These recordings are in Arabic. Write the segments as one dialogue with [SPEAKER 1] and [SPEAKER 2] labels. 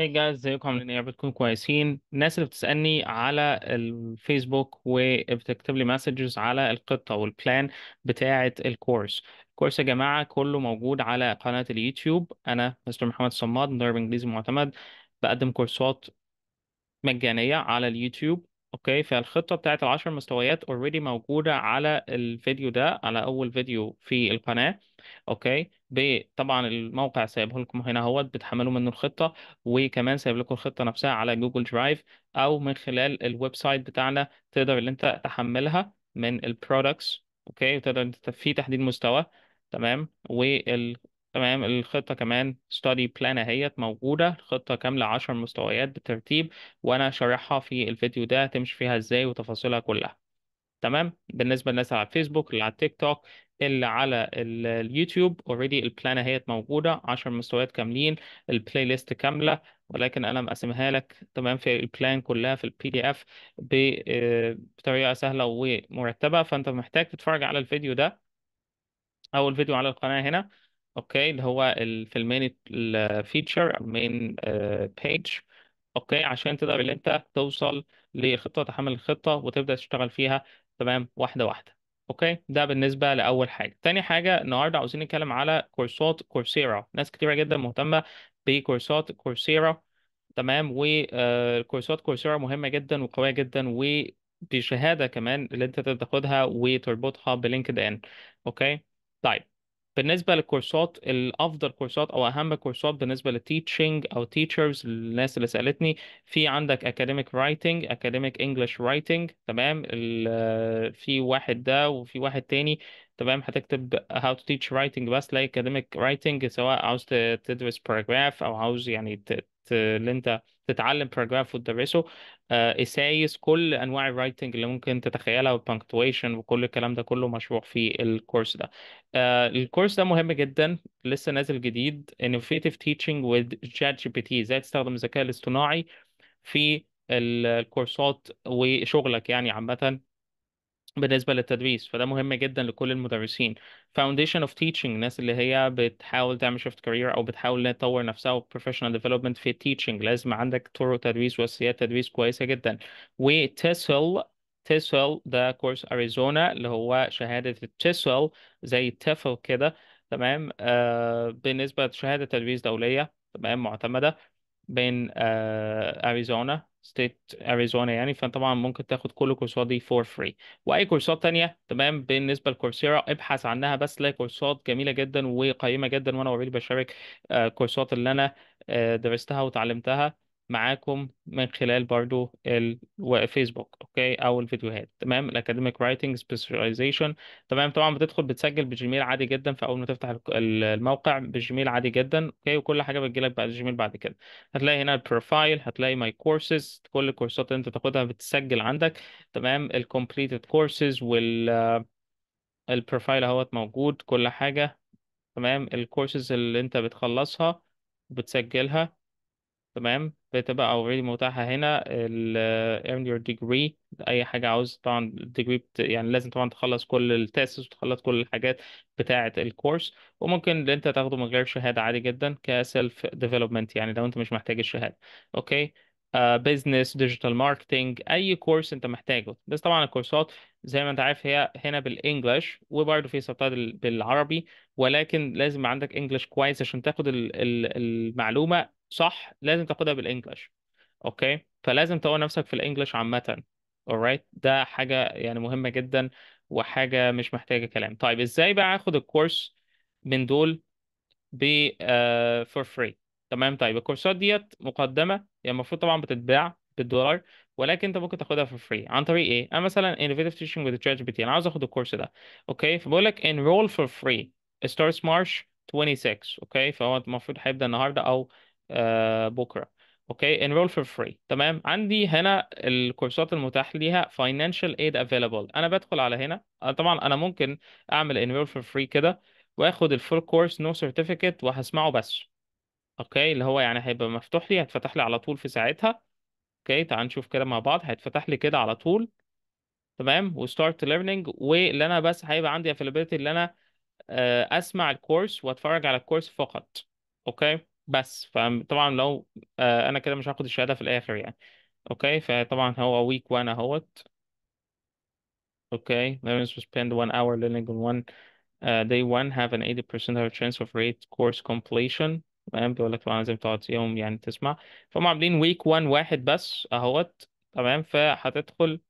[SPEAKER 1] Hey ايه guys ازيكم عاملين ايه يا رب تكونوا كويسين الناس اللي بتسألني على الفيسبوك وبتكتب لي مسجز على القطة والبلان بتاعة الكورس الكورس يا جماعة كله موجود على قناة اليوتيوب أنا مستر محمد صماد مدرب إنجليزي معتمد بقدم كورسات مجانية على اليوتيوب اوكي فالخطة بتاعت العشر مستويات اوريدي موجودة على الفيديو ده على أول فيديو في القناة اوكي ب- طبعا الموقع سايبه لكم هنا اهوت بتحملوا منه الخطة وكمان سايب لكم الخطة نفسها على جوجل درايف أو من خلال الويب سايت بتاعنا تقدر إن أنت تحملها من البرودكتس اوكي وتقدر إن أنت في تحديد مستوى تمام وال تمام الخطة كمان study plan اهيت موجودة خطة كاملة عشر مستويات بالترتيب وأنا شارحها في الفيديو ده تمشي فيها ازاي وتفاصيلها كلها تمام بالنسبة للناس على الفيسبوك اللي على التيك توك اللي على اليوتيوب اوريدي البلان اهيت موجودة عشر مستويات كاملين البلاي ليست كاملة ولكن أنا مقسمها لك تمام في البلان كلها في البي دي اف آه، بطريقة سهلة ومرتبة فأنت محتاج تتفرج على الفيديو ده أو الفيديو على القناة هنا اوكي اللي هو في المين الفيتشر المين بيج آه، اوكي عشان تقدر ان انت توصل لخطه تحمل الخطه وتبدا تشتغل فيها تمام واحده واحده اوكي ده بالنسبه لاول حاجه تاني حاجه النهارده عاوزين نتكلم على كورسات كورسيرا ناس كتيره جدا مهتمه بكورسات كورسيرا تمام وكورسات آه، كورسيرا مهمه جدا وقويه جدا وبشهاده كمان اللي انت تاخدها وتربطها بلينكد ان اوكي طيب بالنسبه للكورسات الافضل كورسات او اهم كورسات بالنسبه للتيتشنج او تيتشرز الناس اللي سالتني في عندك اكاديميك رايتنج اكاديميك انجلش رايتنج تمام في واحد ده وفي واحد تاني تمام هتكتب هاو تو تيتش رايتنج بس لا أكاديميك رايتنج سواء عاوز تدرس باراجراف او عاوز يعني اللي انت تتعلم باراجراف وتدرسه اسايس آه، كل انواع الرايتنج اللي ممكن تتخيلها والبنكتويشن وكل الكلام ده كله مشروع في الكورس ده آه، الكورس ده مهم جدا لسه نازل جديد innovative teaching with chat GPT ازاي تستخدم الذكاء الاصطناعي في الكورسات وشغلك يعني عامة بالنسبة للتدريس فده مهم جدا لكل المدرسين foundation of teaching الناس اللي هي بتحاول تعمل shift career أو بتحاول انها تطور نفسها و professional development في teaching لازم عندك طرق تدريس وأساسيات تدريس كويسة جدا وتسل تسل ده كورس أريزونا اللي هو شهادة التسل زي TEFL كده تمام آه بالنسبة لشهادة تدريس دولية تمام معتمدة بين آه أريزونا ستيت اريزونا يعني فانت طبعا ممكن تاخد كل الكورسات دي فور فري واي كورسات تانية تمام بالنسبه لكورسيرا ابحث عنها بس لاقي كورسات جميله جدا وقيمه جدا وانا اوريدي بشارك الكورسات آه، اللي انا آه، درستها وتعلمتها معاكم من خلال برضو الفيسبوك اوكي او الفيديوهات تمام الاكاديميك رايتنج سبيشاليزيشن تمام طبعا بتدخل بتسجل بجيميل عادي جدا فاول ما تفتح الموقع بجيميل عادي جدا اوكي وكل حاجه بتجي لك بعد جيميل بعد كده هتلاقي هنا البروفايل هتلاقي ماي كورسز كل الكورسات اللي انت تاخدها بتسجل عندك تمام الكومبليتد كورسز وال البروفايل اهوت موجود كل حاجه تمام الكورسز اللي انت بتخلصها بتسجلها تمام بتبقى اوريدي متاحة هنا ال earn your degree أي حاجة عاوز طبعا الديجري بت... يعني لازم طبعا تخلص كل التاسس وتخلص كل الحاجات بتاعة الكورس وممكن اللي أنت تاخده من غير شهادة عادي جدا كسيلف ديفلوبمنت يعني لو أنت مش محتاج الشهادة أوكي بزنس ديجيتال ماركتنج اي كورس انت محتاجه بس طبعا الكورسات زي ما انت عارف هي هنا بالانجلش وبرده في سبتايتل بالعربي ولكن لازم عندك انجلش كويس عشان تاخد المعلومه صح لازم تاخدها بالانجلش اوكي فلازم تقوي نفسك في الانجلش عامه alright ده حاجه يعني مهمه جدا وحاجه مش محتاجه كلام طيب ازاي بقى اخد الكورس من دول ب فور آه، فري تمام طيب الكورسات ديت مقدمه يعني المفروض طبعا بتتباع بالدولار ولكن انت ممكن تاخدها فور فري عن طريق ايه انا مثلا innovative teaching with chat تي انا عاوز اخد الكورس ده اوكي فبقول لك enroll for free starts march 26 اوكي فهو المفروض هيبدا النهارده او آه، بكره اوكي انرول فور فري تمام عندي هنا الكورسات المتاح ليها financial aid available انا بدخل على هنا آه، طبعا انا ممكن اعمل انرول فور فري كده واخد الفول كورس نو سيرتيفيكت وهسمعه بس اوكي اللي هو يعني هيبقى مفتوح لي هيتفتح لي على طول في ساعتها اوكي تعال نشوف كده مع بعض هيتفتح لي كده على طول تمام وستارت ليرنينج واللي انا بس هيبقى عندي افيلابيلتي اللي انا آه، اسمع الكورس واتفرج على الكورس فقط اوكي بس فطبعا لو آه، انا كده مش هاخد الشهاده في الاخر يعني اوكي فطبعا هو ويك وانا اهوت اوكي learners who spend one hour learning on one uh, day one have an 80% chance of rate course completion تمام بيقول لك طبعا لازم تقعد يوم يعني تسمع فهم عاملين ويك 1 واحد بس اهوت تمام فهتدخل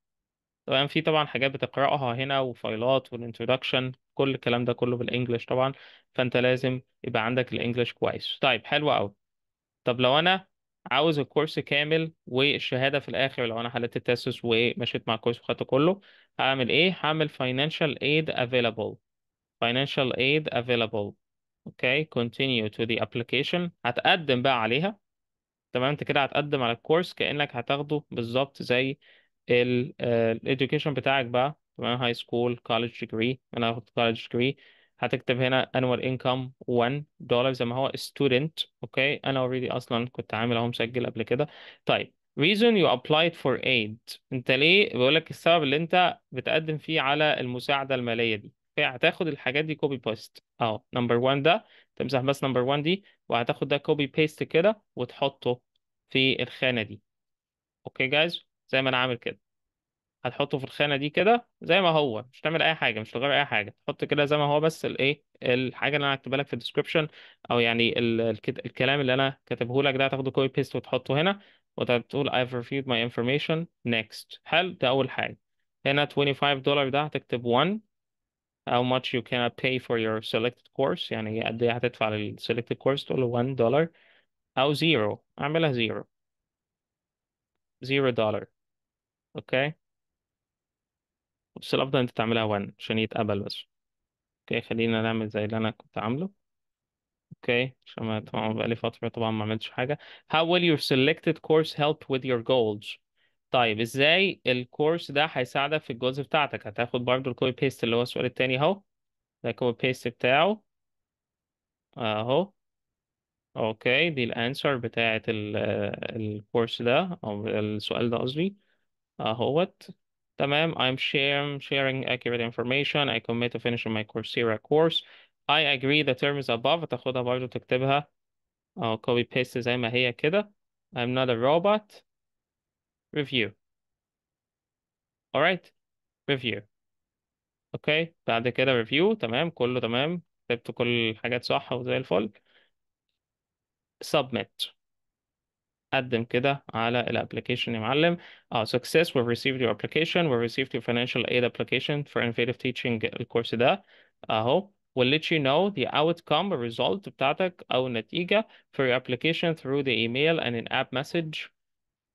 [SPEAKER 1] تمام في طبعا حاجات بتقراها هنا وفايلات والانترودكشن كل الكلام ده كله بالانجلش طبعا فانت لازم يبقى عندك الانجلش كويس طيب حلو قوي طب لو انا عاوز الكورس كامل والشهاده في الاخر لو انا حليت التاسس ومشيت مع الكورس وخدته كله هعمل ايه هعمل financial aid available financial aid available اوكي okay. continue to the application هتقدم بقى عليها تمام انت كده هتقدم على الكورس كانك هتاخده بالظبط زي الايديوكيشن آه، بتاعك بقى تمام هاي سكول كولج ديجري انا هاخد كولج ديجري هتكتب هنا انوال انكم 1 دولار زي ما هو ستودنت اوكي انا اوريدي اصلا كنت عامل اهو مسجل قبل كده طيب reason you applied for aid انت ليه بيقول لك السبب اللي انت بتقدم فيه على المساعده الماليه دي هتاخد الحاجات دي كوبي بيست اهو نمبر 1 ده تمسح بس نمبر 1 دي وهتاخد ده كوبي بيست كده وتحطه في الخانه دي اوكي جايز زي ما انا عامل كده هتحطه في الخانة دي كده زي ما هو مش هتعمل أي حاجة مش هتغير أي حاجة تحط كده زي ما هو بس الإيه الحاجة اللي أنا هكتبها لك في الديسكربشن أو يعني ال... الكت... الكلام اللي أنا كاتبه لك ده هتاخده كوبي بيست وتحطه هنا وتقول I've reviewed my information next هل ده أول حاجة هنا 25 دولار ده هتكتب 1 how much you can pay for your selected course يعني قد ايه هتدفع لل selected course تقول له 1 دولار او 0 اعملها 0 0 دولار اوكي بس الافضل انت تعملها وان عشان يتقبل بس اوكي خلينا نعمل زي اللي انا كنت عامله اوكي عشان ما طبعا بقالي فترة طبعا ما عملتش حاجة how will your selected course help with your goals طيب ازاي الكورس ده هيساعدك في الجولز بتاعتك هتاخد برضه الكوبي بيست اللي هو السؤال التاني اهو ده الكوبي بيست بتاعه اهو اوكي دي الانسر بتاعت الكورس ده او السؤال ده قصدي اهوت Tamam, I'm sharing, sharing accurate information. I commit to finishing my Coursera course. I agree the term is above تاخدها برضه تكتبها أو copy paste زي ما هي كده. I'm not a robot. Review. All right. Review. Okay. بعد كده ريفيو تمام كله تمام كتبت كل الحاجات صح وزي الفل submit قدم كده على الابلكيشن يا معلم اه success we've received your application we've received your financial aid application for innovative teaching الكورس ده اهو will let you know the outcome result بتاعتك او النتيجة for your application through the email and an app message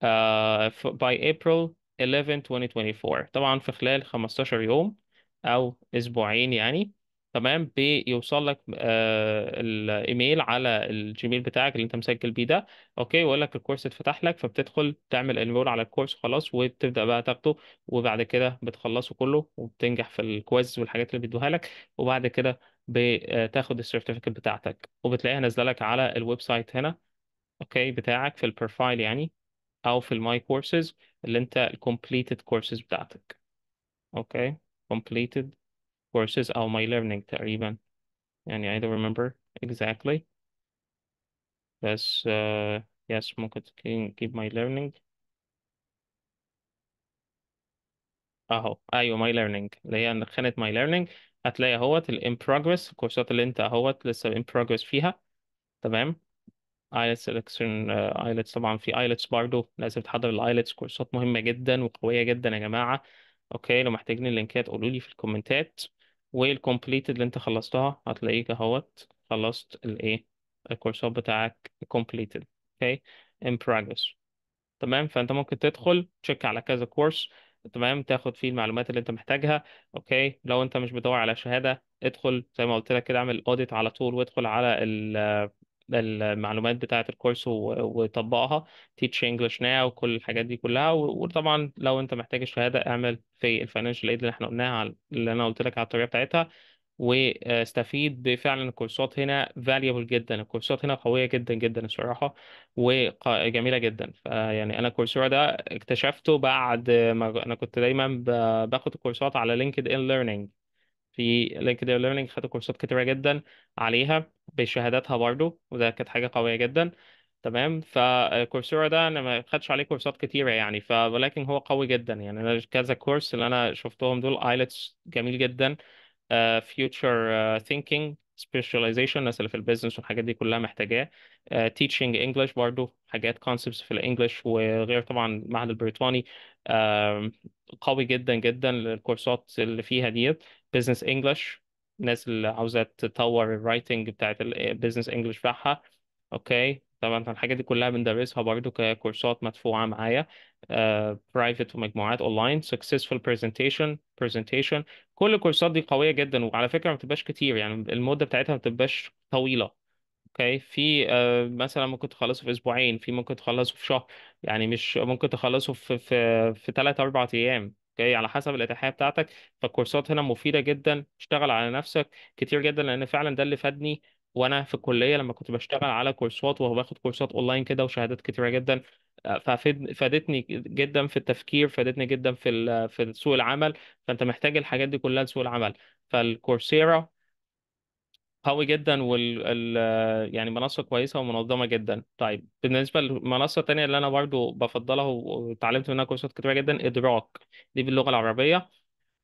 [SPEAKER 1] uh, by April 11 2024 طبعا في خلال 15 يوم او اسبوعين يعني تمام بيوصل لك آه الايميل على الجيميل بتاعك اللي انت مسجل بيه ده اوكي ويقول لك الكورس اتفتح لك فبتدخل تعمل انرول على الكورس خلاص وبتبدا بقى تاخده وبعد كده بتخلصه كله وبتنجح في الكويز والحاجات اللي بيدوها لك وبعد كده بتاخد آه، السيرتيفيكت بتاعتك وبتلاقيها نازله لك على الويب سايت هنا اوكي بتاعك في البروفايل يعني او في الماي كورسز اللي انت الكومبليتد كورسز بتاعتك اوكي completed courses او my learning تقريبا يعني I don't remember exactly بس uh, yes ممكن keep my learning اهو ايوه my learning اللي هي خانة my learning هتلاقي اهوت ال in progress الكورسات اللي انت اهوت لسه in progress فيها تمام ايلتس selection ايلتس آه، طبعا في ايلتس برضه لازم تحضر الايلتس كورسات مهمة جدا وقوية جدا يا جماعة اوكي لو محتاجين اللينكات قولوا لي في الكومنتات والكمبليت اللي انت خلصتها هتلاقيك اهوت خلصت الايه الكورسات بتاعك completed okay in progress تمام فانت ممكن تدخل تشيك على كذا كورس تمام تاخد فيه المعلومات اللي انت محتاجها اوكي لو انت مش بتدور على شهاده ادخل زي ما قلت لك كده اعمل اوديت على طول وادخل على المعلومات بتاعة الكورس وطبقها teach English now وكل الحاجات دي كلها وطبعا لو انت محتاج الشهادة اعمل في الفاينانشال ايد اللي احنا قلناها على اللي انا قلت لك على الطريقة بتاعتها واستفيد بفعلا الكورسات هنا valuable جدا الكورسات هنا قوية جدا جدا الصراحة وجميلة جدا فيعني أنا كورسورا ده اكتشفته بعد ما أنا كنت دايما باخد الكورسات على لينكد إن ليرنينج في لينكد ان ليرنينج خدت كورسات كتيرة جدا عليها بشهاداتها برضو وده كانت حاجة قوية جدا تمام فكورسيرا ده انا ما خدش عليه كورسات كتيرة يعني ف ولكن هو قوي جدا يعني انا كذا كورس اللي انا شفتهم دول ايلتس جميل جدا فيوتشر ثينكينج سبيشاليزيشن الناس اللي في البيزنس والحاجات دي كلها محتاجاه تيتشنج آه، انجلش برضو حاجات كونسبتس في الانجلش وغير طبعا المعهد البريطاني قوي جدا جدا للكورسات اللي فيها ديت بزنس انجلش الناس اللي عاوزه تطور الرايتنج بتاعت البيزنس انجلش بتاعها اوكي طبعا الحاجات دي كلها بندرسها برضو ككورسات مدفوعه معايا برايفت uh, ومجموعات اونلاين سكسسفول برزنتيشن برزنتيشن كل الكورسات دي قويه جدا وعلى فكره ما بتبقاش كتير يعني المده بتاعتها ما بتبقاش طويله اوكي في uh, مثلا ممكن تخلصه في اسبوعين في ممكن تخلصه في شهر يعني مش ممكن تخلصه في في في 3 4 ايام جاي على حسب الاتاحيه بتاعتك فالكورسات هنا مفيده جدا اشتغل على نفسك كتير جدا لان فعلا ده اللي فادني وانا في الكليه لما كنت بشتغل على كورسات وباخد كورسات اونلاين كده وشهادات كتيره جدا آه، ففادتني جدا في التفكير فادتني جدا في في سوق العمل فانت محتاج الحاجات دي كلها لسوق العمل فالكورسيرا قوي جدا وال يعني منصه كويسه ومنظمه جدا طيب بالنسبه للمنصه الثانيه اللي انا برضو بفضلها واتعلمت منها كورسات كتير جدا ادراك دي باللغه العربيه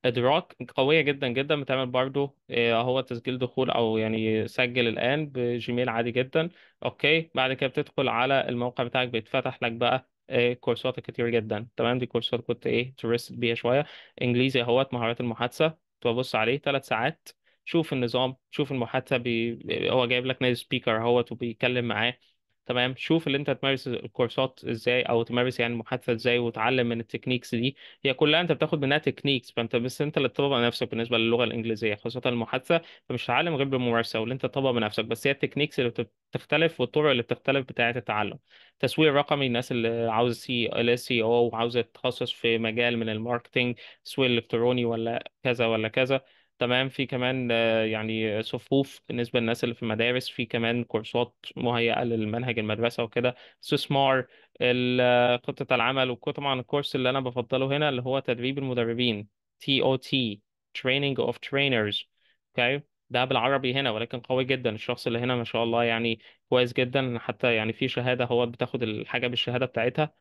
[SPEAKER 1] ادراك قويه جدا جدا بتعمل برضو آه، هو تسجيل دخول او يعني سجل الان بجيميل عادي جدا اوكي بعد كده بتدخل على الموقع بتاعك بيتفتح لك بقى آه، كورسات كتير جدا تمام دي كورسات كنت ايه ترست بيها شويه انجليزي اهوت مهارات المحادثه تبص عليه ثلاث ساعات شوف النظام شوف المحادثه بي... هو جايب لك نادي سبيكر اهوت وبيتكلم معاه تمام شوف اللي انت تمارس الكورسات ازاي او تمارس يعني المحادثه ازاي وتعلم من التكنيكس دي هي كلها انت بتاخد منها تكنيكس فانت بس انت اللي تطبق نفسك بالنسبه للغه الانجليزيه خاصه المحادثه فمش هتتعلم غير بالممارسه واللي انت تطبق بنفسك بس هي التكنيكس اللي بتختلف والطرق اللي بتختلف بتاعه التعلم تسويق رقمي الناس اللي عاوزه سي ال سي او e وعاوزه تتخصص في مجال من الماركتنج تسويق الكتروني ولا كذا ولا كذا تمام في كمان يعني صفوف بالنسبة للناس اللي في المدارس في كمان كورسات مهيئة للمنهج المدرسة وكده استثمار خطة العمل وطبعا الكورس اللي أنا بفضله هنا اللي هو تدريب المدربين تي أو تي Training of Trainers اوكي ده بالعربي هنا ولكن قوي جدا الشخص اللي هنا ما شاء الله يعني كويس جدا حتى يعني في شهادة هو بتاخد الحاجة بالشهادة بتاعتها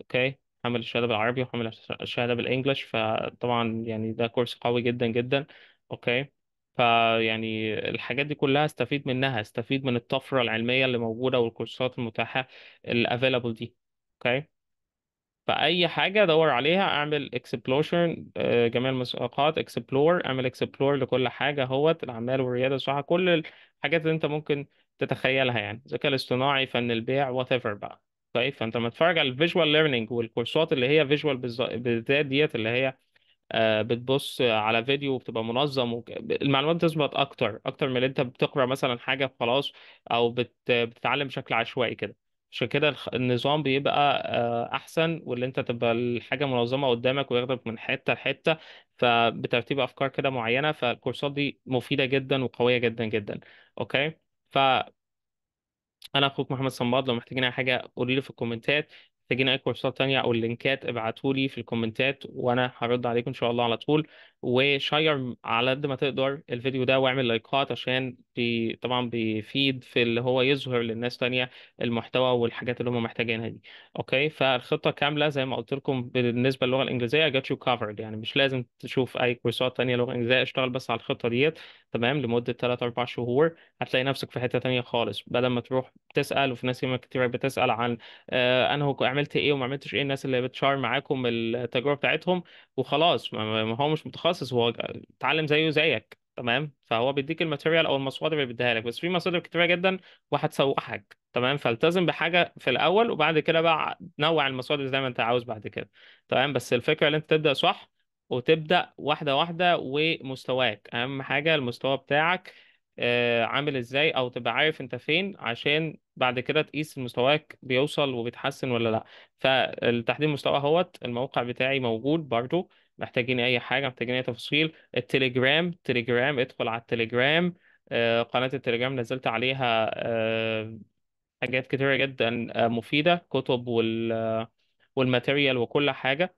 [SPEAKER 1] اوكي حامل الشهاده بالعربي وحامل الشهاده بالانجلش فطبعا يعني ده كورس قوي جدا جدا اوكي فيعني الحاجات دي كلها استفيد منها استفيد من الطفرة العلمية اللي موجودة والكورسات المتاحة الافيلابل دي اوكي فأي حاجة دور عليها اعمل اكسبلوشن آه، جميع المساقات اكسبلور اعمل اكسبلور لكل حاجة اهوت الأعمال والريادة الصحة كل الحاجات اللي أنت ممكن تتخيلها يعني الذكاء الاصطناعي فن البيع وات ايفر بقى طيب فأنت لما تتفرج على الفيجوال ليرنينج والكورسات اللي هي فيجوال بالذات ديت اللي هي آه، بتبص على فيديو وبتبقى منظم وك... المعلومات بتثبت اكتر اكتر من اللي انت بتقرا مثلا حاجه وخلاص او بت... بتتعلم بشكل عشوائي كده عشان كده النظام بيبقى آه، احسن واللي انت تبقى الحاجه منظمه قدامك وياخدك من حته لحته فبترتيب افكار كده معينه فالكورسات دي مفيده جدا وقويه جدا جدا اوكي ف انا اخوك محمد صماد لو محتاجين اي حاجه قولي لي في الكومنتات محتاجين اي كورسات تانية او اللينكات ابعتوا لي في الكومنتات وانا هرد عليكم ان شاء الله على طول وشير على قد ما تقدر الفيديو ده واعمل لايكات عشان بي طبعا بيفيد في اللي هو يظهر للناس تانية المحتوى والحاجات اللي هم محتاجينها دي اوكي فالخطة كاملة زي ما قلت لكم بالنسبة للغة الانجليزية جات got you covered يعني مش لازم تشوف اي كورسات تانية لغة انجليزية اشتغل بس على الخطة ديت تمام لمدة 3 4 شهور هتلاقي نفسك في حتة تانية خالص بدل ما تروح تسأل وفي ناس كتير بتسأل عن آه انه اعمل عملت ايه وما عملتش ايه الناس اللي بتشار معاكم التجربه بتاعتهم وخلاص ما هو مش متخصص هو اتعلم زيه زيك تمام فهو بيديك الماتيريال او المصادر اللي بيديها لك بس في مصادر كتيره جدا وهتسوقك تمام فالتزم بحاجه في الاول وبعد كده بقى نوع المصادر زي ما انت عاوز بعد كده تمام بس الفكره ان انت تبدا صح وتبدا واحده واحده ومستواك اهم حاجه المستوى بتاعك آه عامل ازاي او تبقى عارف انت فين عشان بعد كده تقيس مستواك بيوصل وبيتحسن ولا لا فالتحديد مستوى هوت الموقع بتاعي موجود برضو محتاجين اي حاجه محتاجين اي تفاصيل التليجرام تليجرام ادخل على التليجرام آه قناه التليجرام نزلت عليها آه حاجات كتيره جدا آه، مفيده كتب وال آه، والماتيريال وكل حاجه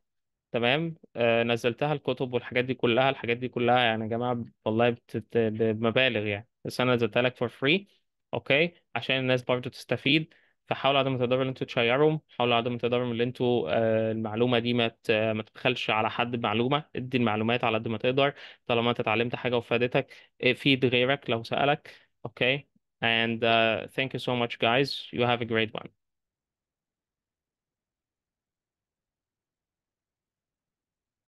[SPEAKER 1] تمام آه نزلتها الكتب والحاجات دي كلها الحاجات دي كلها يعني يا جماعه والله بمبالغ يعني بس انا نزلتها لك فور فري اوكي عشان الناس برضو تستفيد فحاولوا على قد ما تقدروا ان انتوا تشيروا حاولوا على قد ما تقدروا ان انتوا آه، المعلومه دي ما ما تبخلش على حد بمعلومه ادي المعلومات على قد ما تقدر طالما انت اتعلمت حاجه وفادتك افيد غيرك لو سالك اوكي and uh, thank you so much guys you have a great one